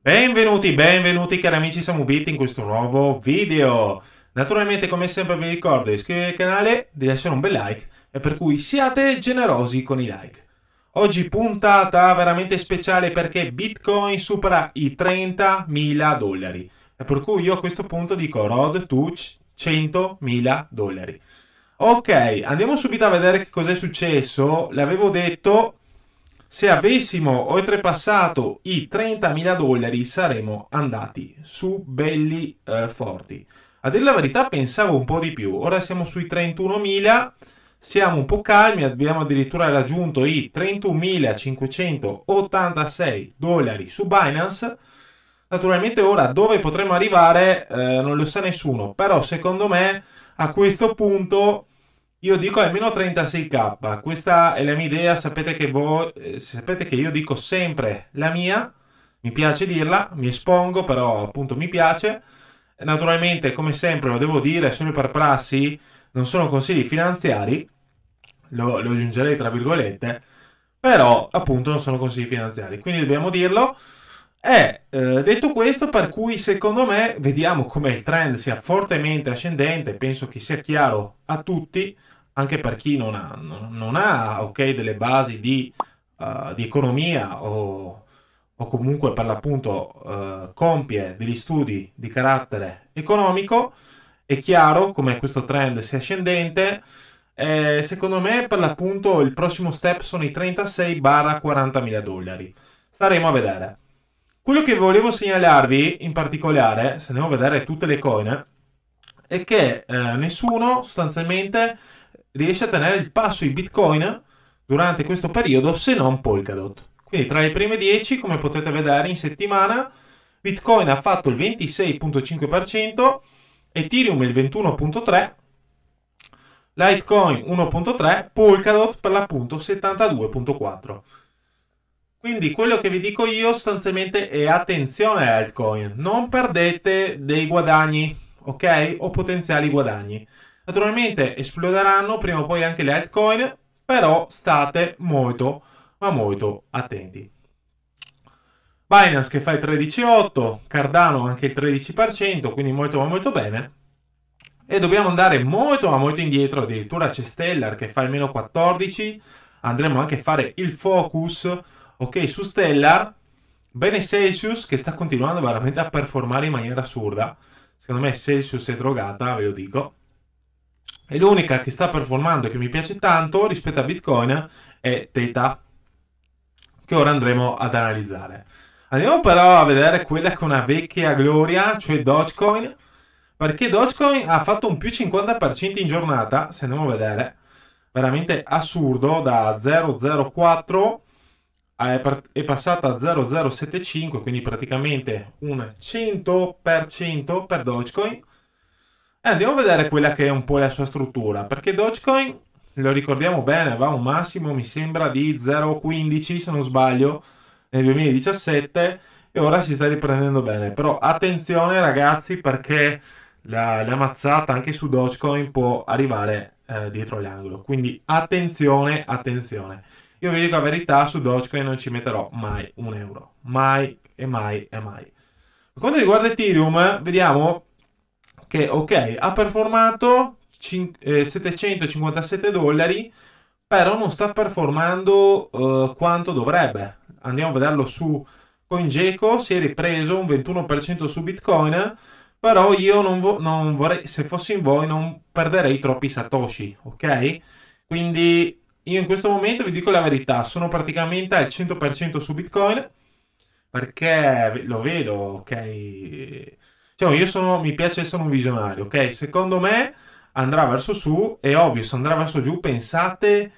Benvenuti, benvenuti cari amici Samubit in questo nuovo video. Naturalmente come sempre vi ricordo di iscrivervi al canale, di lasciare un bel like e per cui siate generosi con i like. Oggi puntata veramente speciale perché Bitcoin supera i 30.000 dollari e per cui io a questo punto dico road to 100.000 dollari. Ok, andiamo subito a vedere che cos'è successo. L'avevo detto, se avessimo oltrepassato i 30.000 dollari saremmo andati su belli eh, forti. A dire la verità pensavo un po' di più, ora siamo sui 31.000, siamo un po' calmi, abbiamo addirittura raggiunto i 31.586 dollari su Binance Naturalmente ora dove potremo arrivare eh, non lo sa nessuno, però secondo me a questo punto io dico almeno 36k. Questa è la mia idea, sapete che, voi, eh, sapete che io dico sempre la mia, mi piace dirla, mi espongo, però appunto mi piace. Naturalmente, come sempre, lo devo dire, sono per prassi, non sono consigli finanziari, lo, lo aggiungerei tra virgolette, però appunto non sono consigli finanziari, quindi dobbiamo dirlo. Eh, eh, detto questo, per cui secondo me vediamo come il trend sia fortemente ascendente, penso che sia chiaro a tutti, anche per chi non ha, non ha okay, delle basi di, uh, di economia o, o, comunque per l'appunto uh, compie degli studi di carattere economico, è chiaro come questo trend sia ascendente. Eh, secondo me per l'appunto il prossimo step sono i 36-40 mila dollari. Staremo a vedere. Quello che volevo segnalarvi in particolare, se andiamo a vedere tutte le coin, è che eh, nessuno sostanzialmente riesce a tenere il passo in Bitcoin durante questo periodo se non Polkadot. Quindi tra le prime 10, come potete vedere in settimana, Bitcoin ha fatto il 26.5%, Ethereum il 21.3%, Litecoin 1.3, Polkadot per l'appunto 72.4. Quindi quello che vi dico io sostanzialmente è attenzione alle altcoin, non perdete dei guadagni, ok? O potenziali guadagni. Naturalmente esploderanno prima o poi anche le altcoin, però state molto, ma molto attenti. Binance che fa il 13,8, Cardano anche il 13%, quindi molto ma molto bene. E dobbiamo andare molto ma molto indietro, addirittura c'è Stellar che fa il meno 14, andremo anche a fare il focus Ok, su Stellar, bene Celsius che sta continuando veramente a performare in maniera assurda. Secondo me Celsius è drogata, ve lo dico. E l'unica che sta performando e che mi piace tanto rispetto a Bitcoin è Theta, che ora andremo ad analizzare. Andiamo però a vedere quella che è una vecchia gloria, cioè Dogecoin, perché Dogecoin ha fatto un più 50% in giornata, se andiamo a vedere, veramente assurdo, da 0,04 Ah, è, passata a 0,075, quindi praticamente un 100% per Dogecoin. E eh, andiamo a vedere quella che è un po' la sua struttura, perché Dogecoin, lo ricordiamo bene, va un massimo, mi sembra, di 0,15 se non sbaglio, nel 2017 e ora si sta riprendendo bene. Però attenzione ragazzi perché la, la mazzata anche su Dogecoin può arrivare eh, dietro l'angolo. Quindi attenzione, attenzione. Io vi dico la verità, su Dogecoin non ci metterò mai un euro. Mai e mai e mai. Per quanto riguarda Ethereum, vediamo che, ok, ha performato 757 eh, dollari, però non sta performando uh, quanto dovrebbe. Andiamo a vederlo su CoinGecko, si è ripreso un 21% su Bitcoin, però io non, vo- non vorrei, se fossi in voi, non perderei troppi satoshi, ok? Quindi io in questo momento vi dico la verità, sono praticamente al 100% su Bitcoin perché lo vedo, ok? Cioè, io sono, mi piace essere un visionario, ok? Secondo me andrà verso su, è ovvio, se andrà verso giù pensate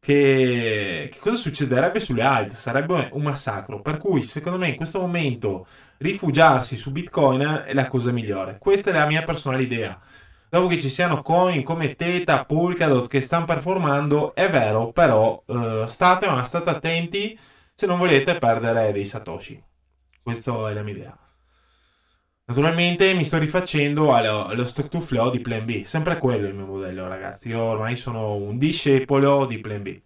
che, che cosa succederebbe sulle alte, sarebbe un massacro. Per cui, secondo me, in questo momento rifugiarsi su Bitcoin è la cosa migliore. Questa è la mia personale idea dopo che ci siano coin come Teta, Polkadot che stanno performando, è vero, però eh, state, ma state attenti se non volete perdere dei Satoshi. Questa è la mia idea. Naturalmente mi sto rifacendo allo, allo stock to flow di Plan B, sempre quello il mio modello ragazzi, io ormai sono un discepolo di Plan B.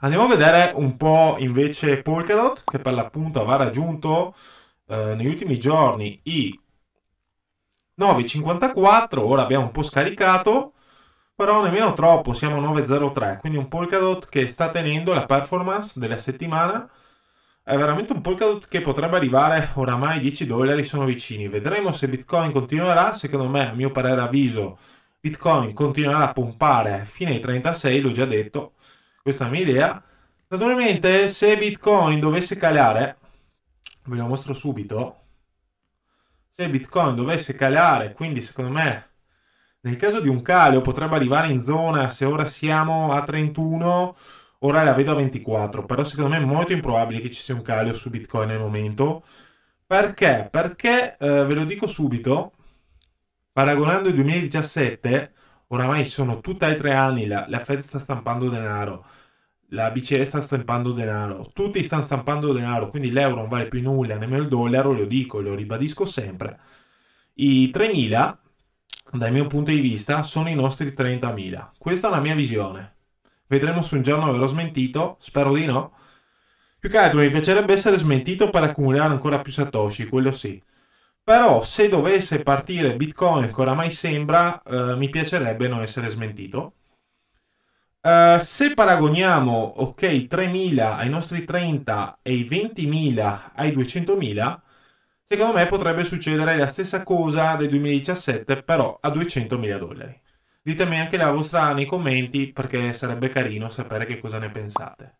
Andiamo a vedere un po' invece Polkadot che per l'appunto aveva raggiunto eh, negli ultimi giorni i 9.54, ora abbiamo un po' scaricato, però nemmeno troppo, siamo 9.03, quindi un Polkadot che sta tenendo la performance della settimana, è veramente un Polkadot che potrebbe arrivare oramai 10 dollari sono vicini, vedremo se Bitcoin continuerà, secondo me, a mio parere avviso, Bitcoin continuerà a pompare fino ai 36, l'ho già detto, questa è la mia idea, naturalmente se Bitcoin dovesse calare, ve lo mostro subito, se Bitcoin dovesse calare, quindi secondo me nel caso di un calo potrebbe arrivare in zona, se ora siamo a 31, ora la vedo a 24, però secondo me è molto improbabile che ci sia un calo su Bitcoin al momento. Perché? Perché eh, ve lo dico subito, paragonando il 2017, oramai sono tutti e tre anni, la, la Fed sta stampando denaro la BCE sta stampando denaro, tutti stanno stampando denaro, quindi l'euro non vale più nulla, nemmeno il dollaro, lo dico, e lo ribadisco sempre. I 3.000, dal mio punto di vista, sono i nostri 30.000. Questa è la mia visione. Vedremo se un giorno verrò smentito, spero di no. Più che altro mi piacerebbe essere smentito per accumulare ancora più satoshi, quello sì. Però se dovesse partire Bitcoin, che oramai sembra, eh, mi piacerebbe non essere smentito Uh, se paragoniamo, ok, 3.000 ai nostri 30 e i 20.000 ai 200.000, secondo me potrebbe succedere la stessa cosa del 2017, però a 200.000 dollari. Ditemi anche la vostra nei commenti perché sarebbe carino sapere che cosa ne pensate.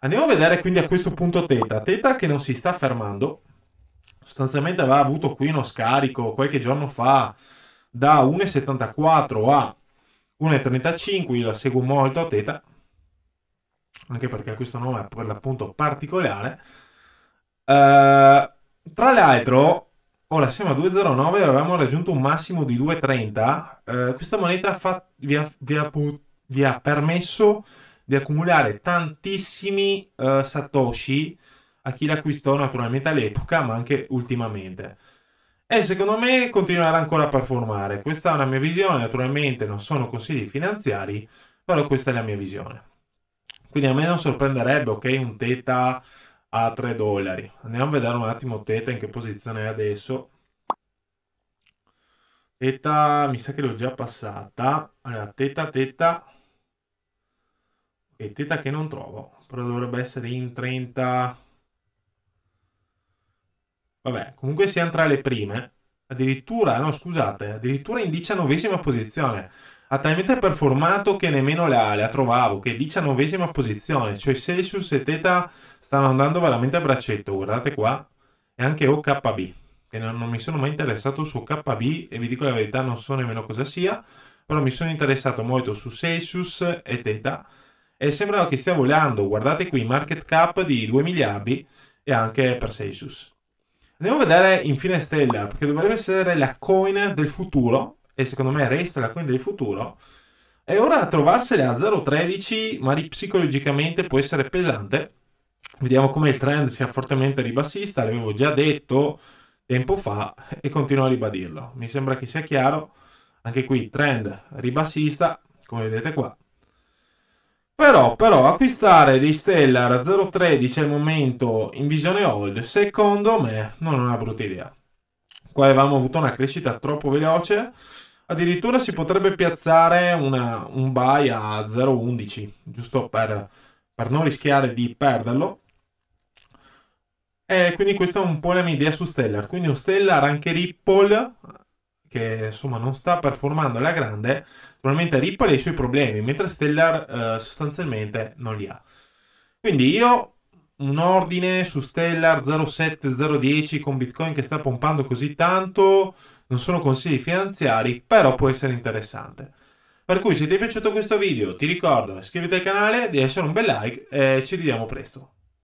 Andiamo a vedere quindi a questo punto Teta. Teta che non si sta fermando, sostanzialmente aveva avuto qui uno scarico qualche giorno fa da 1,74 a 1,35, io la seguo molto a teta, anche perché questo nome è per l'appunto particolare. Uh, tra l'altro, ora siamo a 2,09, e avevamo raggiunto un massimo di 2,30. Uh, eh, questa moneta fa, vi, ha, vi, ha, vi, ha, permesso di accumulare tantissimi uh, satoshi a chi l'acquistò naturalmente all'epoca, ma anche ultimamente e secondo me continuerà ancora a performare. Questa è la mia visione, naturalmente non sono consigli finanziari, però questa è la mia visione. Quindi a me non sorprenderebbe, ok, un Teta a 3 dollari. Andiamo a vedere un attimo Teta in che posizione è adesso. Teta, mi sa che l'ho già passata. Allora, Teta, Teta. E Teta che non trovo, però dovrebbe essere in 30... Vabbè, comunque sia tra le prime, addirittura, no scusate, addirittura in diciannovesima posizione. Ha talmente performato che nemmeno la, la trovavo, che diciannovesima posizione, cioè Celsius e Teta stanno andando veramente a braccetto, guardate qua, e anche OKB, che non, non mi sono mai interessato su OKB e vi dico la verità non so nemmeno cosa sia, però mi sono interessato molto su Celsius e Teta e sembra che stia volando, guardate qui, market cap di 2 miliardi e anche per Celsius. Andiamo a vedere infine Stellar, perché dovrebbe essere la coin del futuro, e secondo me resta la coin del futuro. E ora trovarsene a 0,13, magari psicologicamente può essere pesante. Vediamo come il trend sia fortemente ribassista, l'avevo già detto tempo fa e continuo a ribadirlo. Mi sembra che sia chiaro, anche qui trend ribassista, come vedete qua, però, però, acquistare dei Stellar a 0.13 al momento in visione old, secondo me, non è una brutta idea. Qua avevamo avuto una crescita troppo veloce. Addirittura si potrebbe piazzare una, un buy a 0.11, giusto per, per, non rischiare di perderlo. E eh, quindi questa è un po' la mia idea su Stellar. Quindi un Stellar anche Ripple che insomma non sta performando alla grande, probabilmente Ripple ha i suoi problemi, mentre Stellar eh, sostanzialmente non li ha. Quindi io un ordine su Stellar 07010 con Bitcoin che sta pompando così tanto, non sono consigli finanziari, però può essere interessante. Per cui se ti è piaciuto questo video ti ricordo iscriviti al canale, di lasciare un bel like e ci vediamo presto.